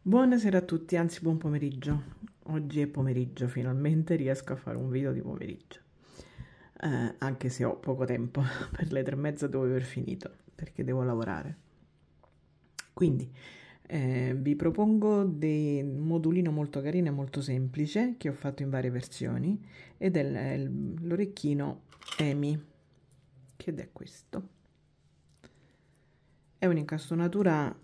Buonasera a tutti, anzi buon pomeriggio. Oggi è pomeriggio, finalmente riesco a fare un video di pomeriggio. Eh, anche se ho poco tempo, per le tre e mezza devo aver finito, perché devo lavorare. Quindi eh, vi propongo un modulino molto carino e molto semplice che ho fatto in varie versioni ed è l'orecchino Emi, ed è questo. È un'incastonatura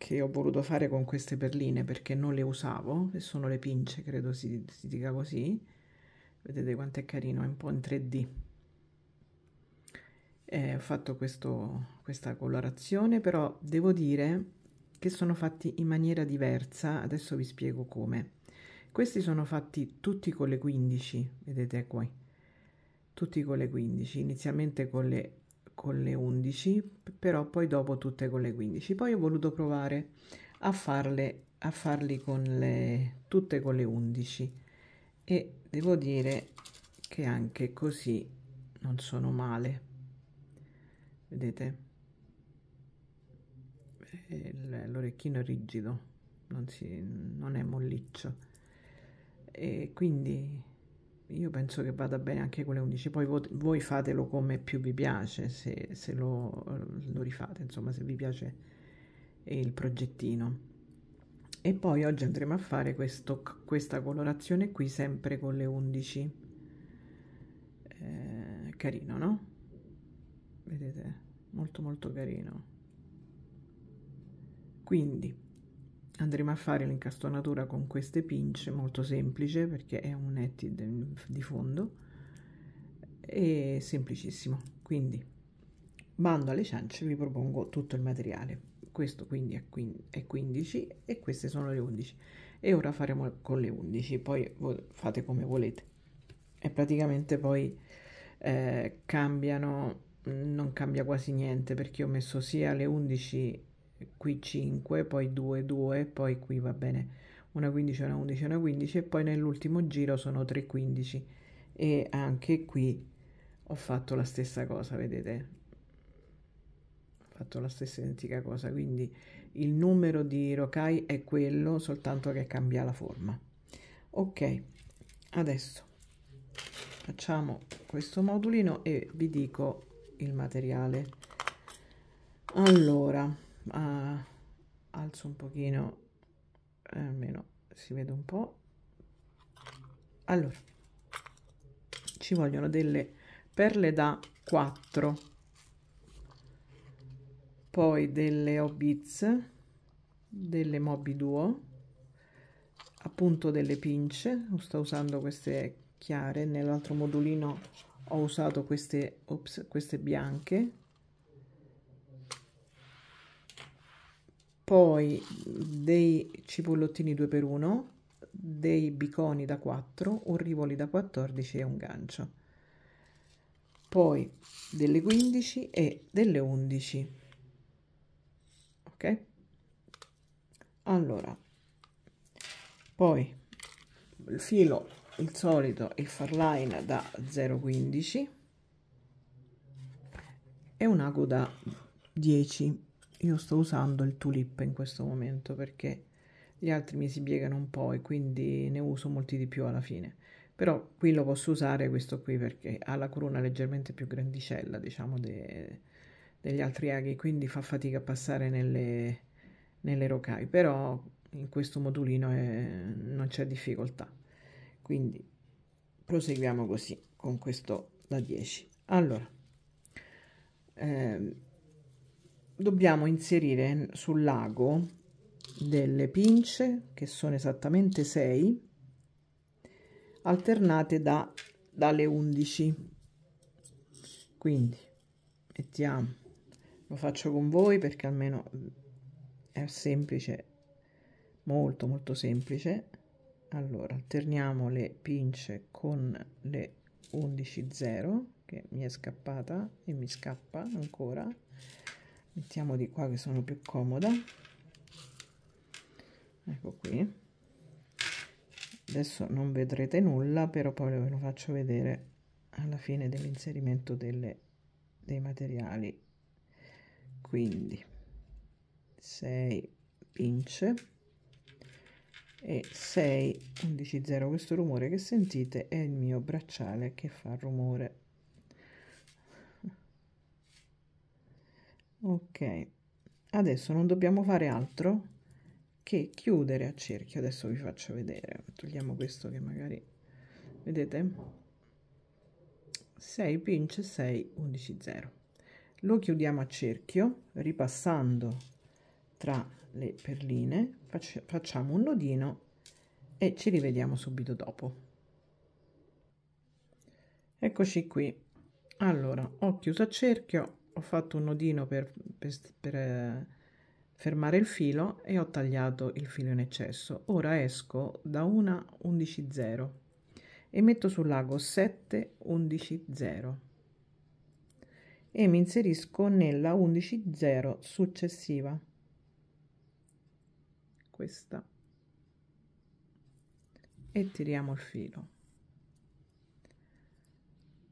che ho voluto fare con queste perline perché non le usavo e sono le pince credo si, si dica così vedete quanto è carino è un po' in 3d eh, ho fatto questo, questa colorazione però devo dire che sono fatti in maniera diversa adesso vi spiego come questi sono fatti tutti con le 15 vedete qui tutti con le 15 inizialmente con le con le 11 però poi dopo tutte con le 15 poi ho voluto provare a farle a farli con le tutte con le 11 e devo dire che anche così non sono male vedete eh, l'orecchino è rigido non, si, non è molliccio e quindi io penso che vada bene anche con le 11, poi vo- voi fatelo come più vi piace, se, se lo, lo, rifate, insomma se vi piace il progettino. E poi oggi andremo a fare questo, questa colorazione qui sempre con le 11. Eh, carino, no? Vedete? Molto molto carino. Quindi andremo a fare l'incastonatura con queste pince molto semplice perché è un netted di fondo e semplicissimo quindi bando alle ciance vi propongo tutto il materiale questo quindi è 15 e queste sono le 11 e ora faremo con le 11 poi fate come volete e praticamente poi eh, cambiano non cambia quasi niente perché ho messo sia le 11 qui 5, poi 2, 2, poi qui va bene una 15, una 11, una 15 e poi nell'ultimo giro sono 3 15 e anche qui ho fatto la stessa cosa, vedete? Ho fatto la stessa identica cosa, quindi il numero di rocai è quello, soltanto che cambia la forma. Ok, adesso facciamo questo modulino e vi dico il materiale. Allora, ma ah, alzo un pochino eh, almeno si vede un po' allora ci vogliono delle perle da 4 poi delle obits delle mobi duo appunto delle pince sto usando queste chiare nell'altro modulino ho usato queste ops, queste bianche poi dei cipollottini 2x1, dei biconi da 4, un rivoli da 14 e un gancio. Poi delle 15 e delle 11. Ok? Allora, poi il filo, il solito, il far line da 0,15 e un ago da 10 io sto usando il tulip in questo momento perché gli altri mi si piegano un po' e quindi ne uso molti di più alla fine però qui lo posso usare questo qui perché ha la corona leggermente più grandicella diciamo de, degli altri aghi quindi fa fatica a passare nelle, nelle rocai però in questo modulino è, eh, non c'è difficoltà quindi proseguiamo così con questo da 10 allora ehm, dobbiamo inserire sul lago delle pince che sono esattamente 6 alternate da, dalle 11 quindi mettiamo lo faccio con voi perché almeno mm, è semplice molto molto semplice allora alterniamo le pince con le 11 0 che mi è scappata e mi scappa ancora mettiamo di qua che sono più comoda ecco qui adesso non vedrete nulla però poi ve lo faccio vedere alla fine dell'inserimento dei materiali quindi 6 pince e 6 11 0 questo rumore che sentite è il mio bracciale che fa rumore ok adesso non dobbiamo fare altro che chiudere a cerchio adesso vi faccio vedere togliamo questo che magari vedete 6 pinch 6 11 0 lo chiudiamo a cerchio ripassando tra le perline facciamo un nodino e ci rivediamo subito dopo eccoci qui allora ho chiuso a cerchio ho fatto un nodino per, per, per eh, fermare il filo e ho tagliato il filo in eccesso. Ora esco da una 11.0 e metto sul lago 7 11 e mi inserisco nella 11.0 successiva questa e tiriamo il filo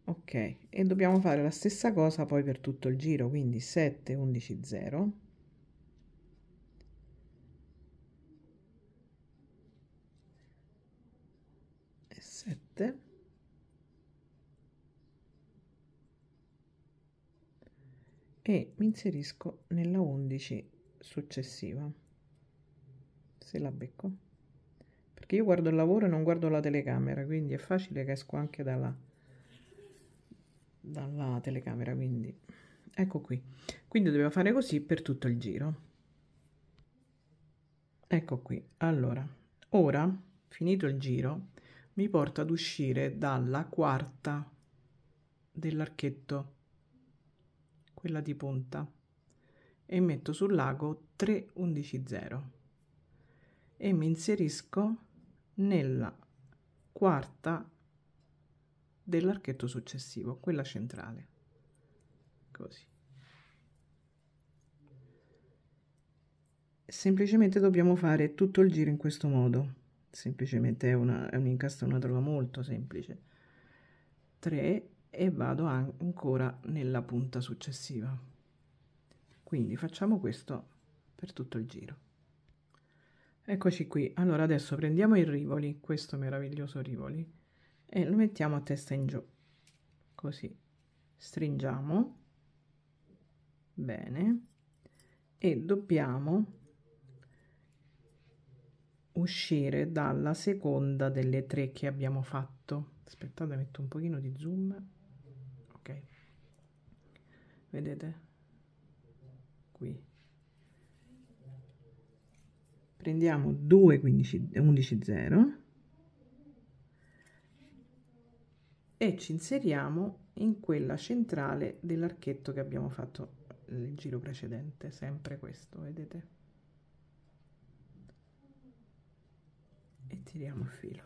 ok e dobbiamo fare la stessa cosa poi per tutto il giro quindi 7 11 0 e 7 e mi inserisco nella 11 successiva se la becco perché io guardo il lavoro e non guardo la telecamera quindi è facile che esco anche dalla dalla telecamera quindi ecco qui quindi dobbiamo fare così per tutto il giro ecco qui allora ora finito il giro mi porto ad uscire dalla quarta dell'archetto quella di punta e metto sul lago 3 11 0 e mi inserisco nella quarta dell'archetto successivo, quella centrale. Così. Semplicemente dobbiamo fare tutto il giro in questo modo. Semplicemente è, una, è un incastro, una trova molto semplice. 3 e vado ancora nella punta successiva. Quindi facciamo questo per tutto il giro. Eccoci qui. Allora adesso prendiamo il rivoli, questo meraviglioso rivoli e lo mettiamo a testa in giù così stringiamo bene e dobbiamo uscire dalla seconda delle tre che abbiamo fatto aspettate metto un pochino di zoom ok vedete qui prendiamo 2 15 11 0 e ci inseriamo in quella centrale dell'archetto che abbiamo fatto nel giro precedente, sempre questo, vedete? E tiriamo il filo.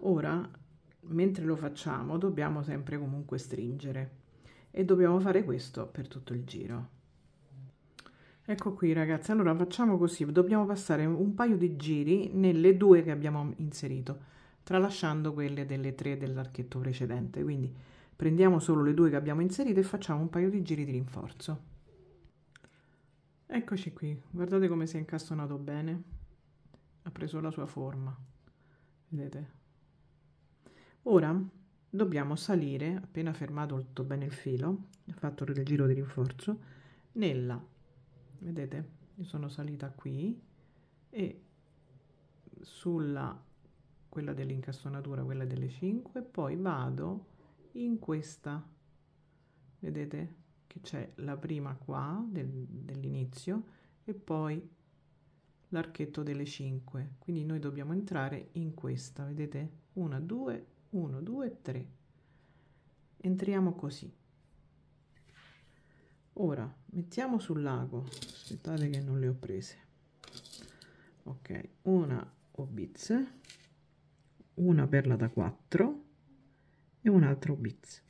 Ora, mentre lo facciamo, dobbiamo sempre comunque stringere e dobbiamo fare questo per tutto il giro. Ecco qui ragazzi, allora facciamo così, dobbiamo passare un paio di giri nelle due che abbiamo inserito tralasciando quelle delle tre dell'archetto precedente. Quindi prendiamo solo le due che abbiamo inserito e facciamo un paio di giri di rinforzo. Eccoci qui, guardate come si è incastonato bene, ha preso la sua forma, vedete? Ora dobbiamo salire, appena fermato tutto bene il filo, fatto il giro di rinforzo, nella, vedete, io sono salita qui e sulla quella dell'incastonatura, quella delle 5, poi vado in questa, vedete che c'è la prima qua del, dell'inizio e poi l'archetto delle 5, quindi noi dobbiamo entrare in questa, vedete 1, 2, 1, 2, 3, entriamo così. Ora mettiamo sul lago, aspettate che non le ho prese, ok, una obizze una perla da 4 e un altro bits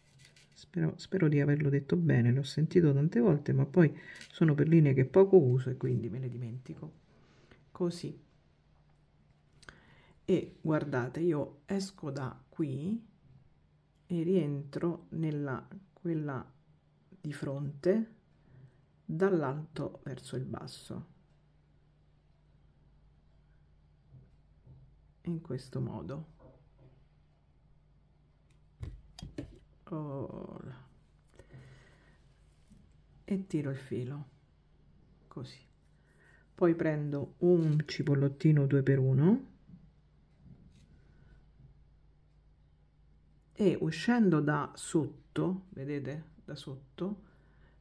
spero, spero di averlo detto bene l'ho sentito tante volte ma poi sono perline che poco uso e quindi me ne dimentico così e guardate io esco da qui e rientro nella quella di fronte dall'alto verso il basso in questo modo oh, e tiro il filo così poi prendo un cipollottino 2x1 e uscendo da sotto vedete da sotto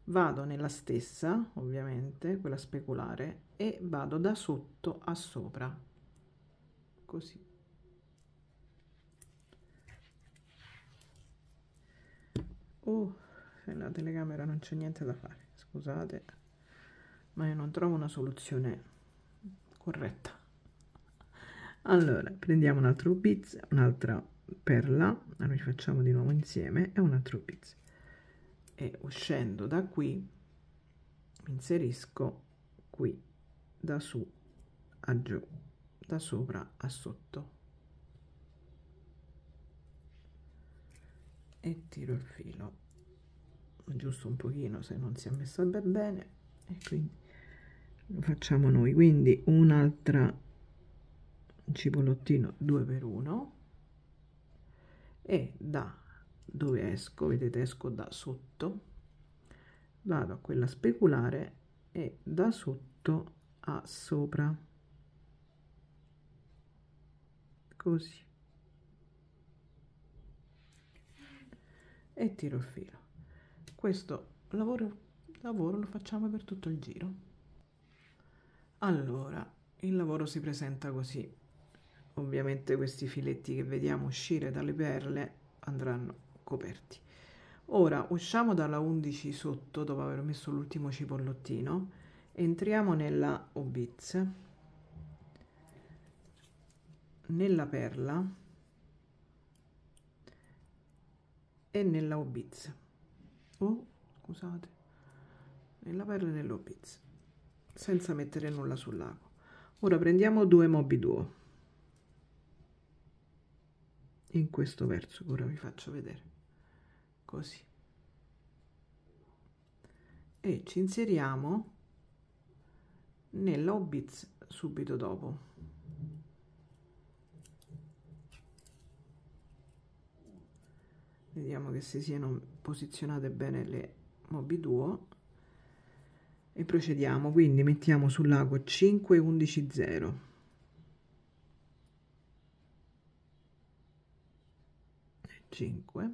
vado nella stessa ovviamente quella speculare e vado da sotto a sopra così Uh, nella telecamera non c'è niente da fare, scusate, ma io non trovo una soluzione corretta. Allora, prendiamo un altro biz, un'altra perla, la rifacciamo di nuovo insieme e un altro biz. E uscendo da qui, inserisco qui, da su a giù, da sopra a sotto. e tiro il filo giusto un pochino se non si è messo ben bene e quindi lo facciamo noi quindi un'altra cipolottino 2 per 1 e da dove esco vedete esco da sotto vado a quella speculare e da sotto a sopra così e tiro il filo questo lavoro, lavoro lo facciamo per tutto il giro allora il lavoro si presenta così ovviamente questi filetti che vediamo uscire dalle perle andranno coperti ora usciamo dalla 11 sotto dopo aver messo l'ultimo cipollottino entriamo nella obiz nella perla e nella obiz oh scusate nella perla e nell'obiz senza mettere nulla sull'ago ora prendiamo due mobi duo in questo verso ora vi faccio vedere così e ci inseriamo nella obiz subito dopo vediamo che si siano posizionate bene le mobi duo e procediamo quindi mettiamo sul lago 5 11 0 5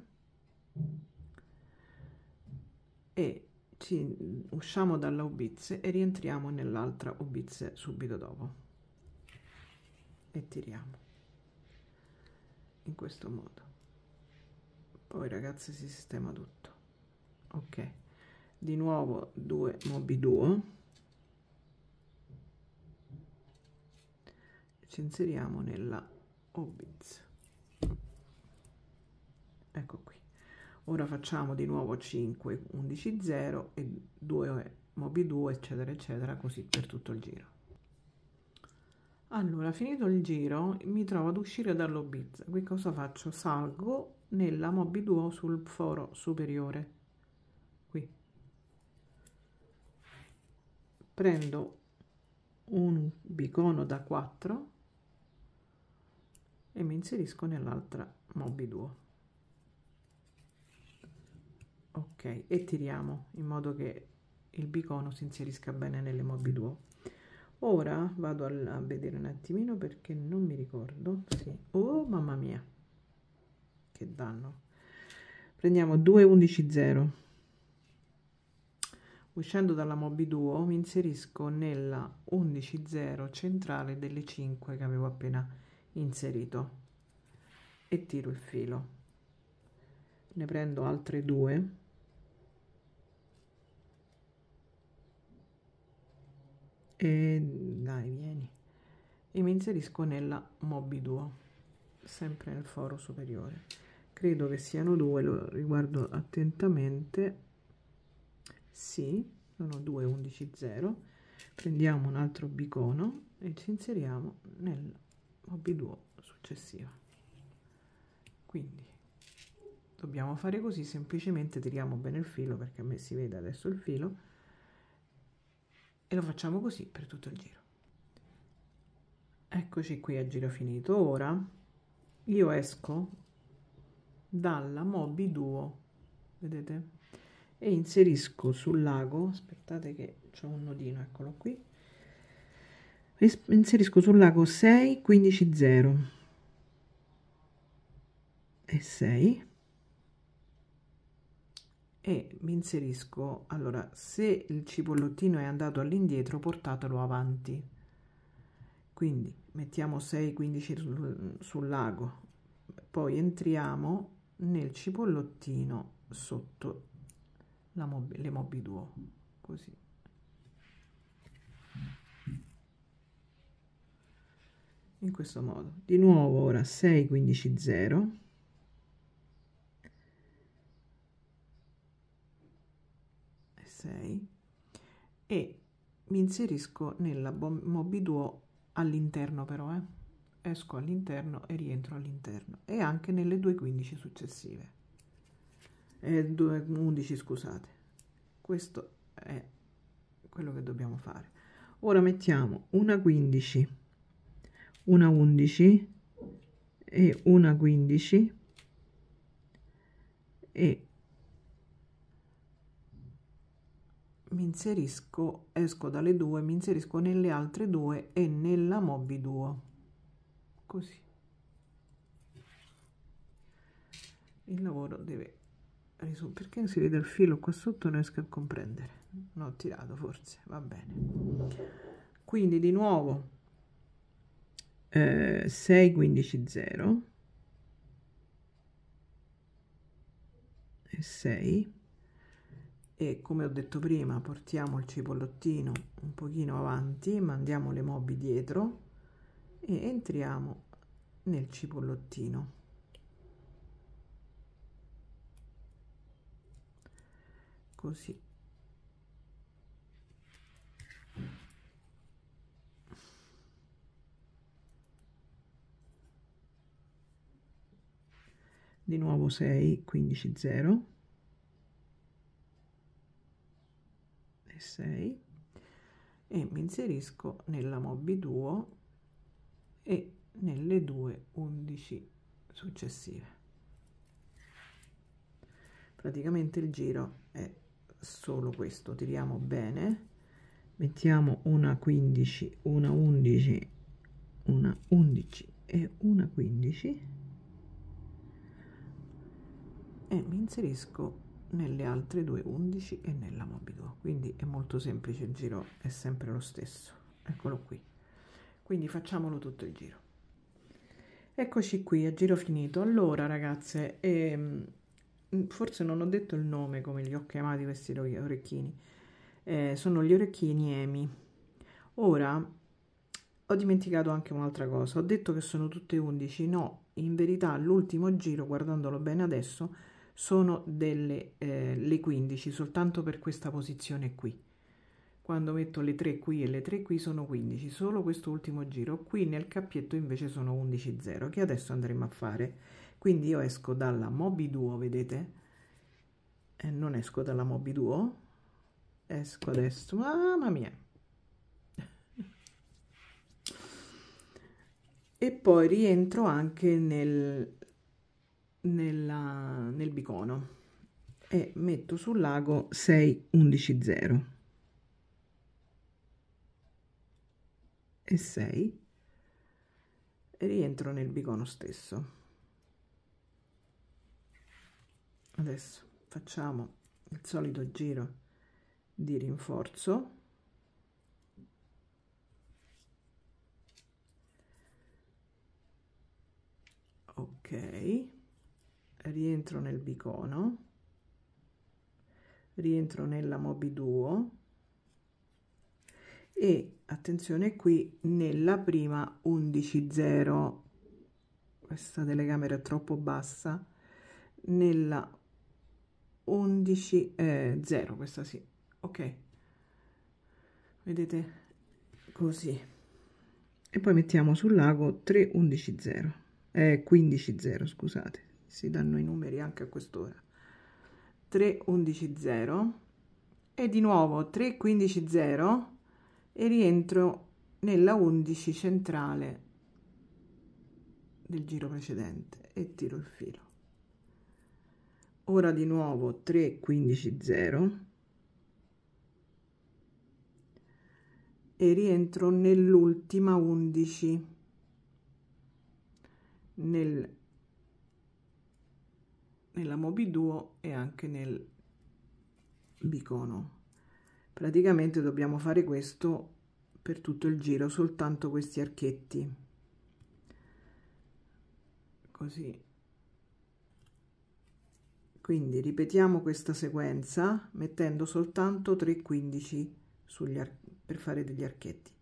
e ci, usciamo dalla obizze e rientriamo nell'altra obizze subito dopo e tiriamo in questo modo poi ragazzi si sistema tutto ok di nuovo due mobi duo ci inseriamo nella obbiz ecco qui ora facciamo di nuovo 5 11 0 e 2 mobi 2 eccetera eccetera così per tutto il giro allora finito il giro mi trovo ad uscire dall'obbiz qui cosa faccio salgo nella mobi Duo sul foro superiore qui prendo un bicono da 4 e mi inserisco nell'altra mobi Duo ok e tiriamo in modo che il bicono si inserisca bene nelle mobi Duo ora vado a vedere un attimino perché non mi ricordo sì. oh mamma mia che danno prendiamo 2.11.0 uscendo dalla Mobi Duo mi inserisco nella 11.0 centrale delle 5 che avevo appena inserito e tiro il filo ne prendo altre due e dai vieni e mi inserisco nella Mobi Duo sempre nel foro superiore credo che siano due lo riguardo attentamente sì sono 2 11 0 prendiamo un altro bicono e ci inseriamo nel hobby successivo quindi dobbiamo fare così semplicemente tiriamo bene il filo perché a me si vede adesso il filo e lo facciamo così per tutto il giro eccoci qui a giro finito ora io esco dalla Mobi Duo, vedete? E inserisco sul lago, aspettate che c'è un nodino, eccolo qui, inserisco sul lago 6, 15, 0 e 6 e mi inserisco, allora, se il cipollottino è andato all'indietro, portatelo avanti. Quindi mettiamo 6, 15 sul, sul lago, poi entriamo nel cipollottino sotto la mob le mobi Duo, così. In questo modo. Di nuovo ora 6, 15, 0. E 6. E mi inserisco nella mobi Duo all'interno però, eh esco all'interno e rientro all'interno e anche nelle 2.15 successive eh, 2.11 scusate questo è quello che dobbiamo fare ora mettiamo una 15 una 11 e una 15 e mi inserisco esco dalle due mi inserisco nelle altre due e nella mobi 2 così il lavoro deve risultare perché si vede il filo qua sotto non riesco a comprendere non ho tirato forse va bene quindi di nuovo eh, 6 15 0 e 6 e come ho detto prima portiamo il cipollottino un pochino avanti mandiamo le mobi dietro e entriamo nel cipollottino così di nuovo 6 15 0 e 6 e mi inserisco nella mobi duo e nelle due undici successive praticamente il giro è solo questo tiriamo bene mettiamo una 15 una 11 una 11 e una 15 e mi inserisco nelle altre due 11 e nella mobico quindi è molto semplice il giro è sempre lo stesso eccolo qui quindi facciamolo tutto il giro eccoci qui a giro finito allora ragazze ehm, forse non ho detto il nome come li ho chiamati questi orecchini eh, sono gli orecchini Emi ora ho dimenticato anche un'altra cosa ho detto che sono tutte 11 no in verità l'ultimo giro guardandolo bene adesso sono delle eh, le 15 soltanto per questa posizione qui quando metto le 3 qui e le 3 qui sono 15 solo questo ultimo giro qui nel cappietto invece sono 11 0 che adesso andremo a fare quindi io esco dalla mobi duo vedete e eh, non esco dalla mobi duo esco adesso mamma mia e poi rientro anche nel nella, nel bicono e metto sul lago 6 11 0 e 6 e rientro nel bicono stesso adesso facciamo il solito giro di rinforzo ok rientro nel bicono rientro nella mobi duo e attenzione qui nella prima 11.0 questa telecamera è troppo bassa nella 11.0 eh, questa sì ok vedete così e poi mettiamo sul lago 3.11.0 eh, 15.0 scusate si danno i numeri anche a quest'ora 3.11.0 e di nuovo 3.15.0 e rientro nella 11 centrale del giro precedente e tiro il filo ora di nuovo 3 15 0 e rientro nell'ultima 11 nel nella duo e anche nel bicono praticamente dobbiamo fare questo per tutto il giro soltanto questi archetti così quindi ripetiamo questa sequenza mettendo soltanto 3 15 sugli per fare degli archetti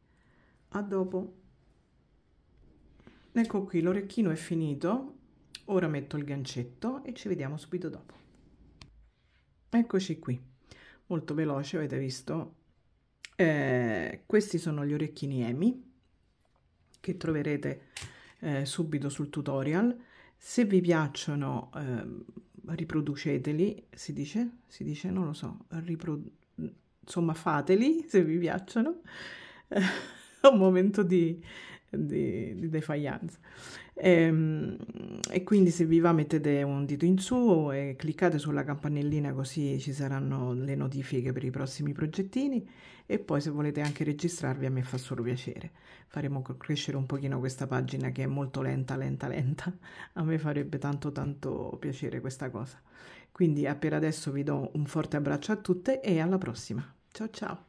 a dopo ecco qui l'orecchino è finito ora metto il gancetto e ci vediamo subito dopo eccoci qui molto veloce, avete visto? Eh, questi sono gli orecchini EMI che troverete eh, subito sul tutorial. Se vi piacciono, eh, riproduceteli, si dice? Si dice? Non lo so, Ripro... insomma fateli se vi piacciono. È un momento di, di, di defianza. E, ehm, e, quindi se vi va mettete un dito in su e cliccate sulla campanellina così ci saranno le notifiche per i prossimi progettini e poi se volete anche registrarvi a me fa solo piacere. Faremo crescere un pochino questa pagina che è molto lenta, lenta, lenta. A me farebbe tanto tanto piacere questa cosa. Quindi per adesso vi do un forte abbraccio a tutte e alla prossima. Ciao ciao!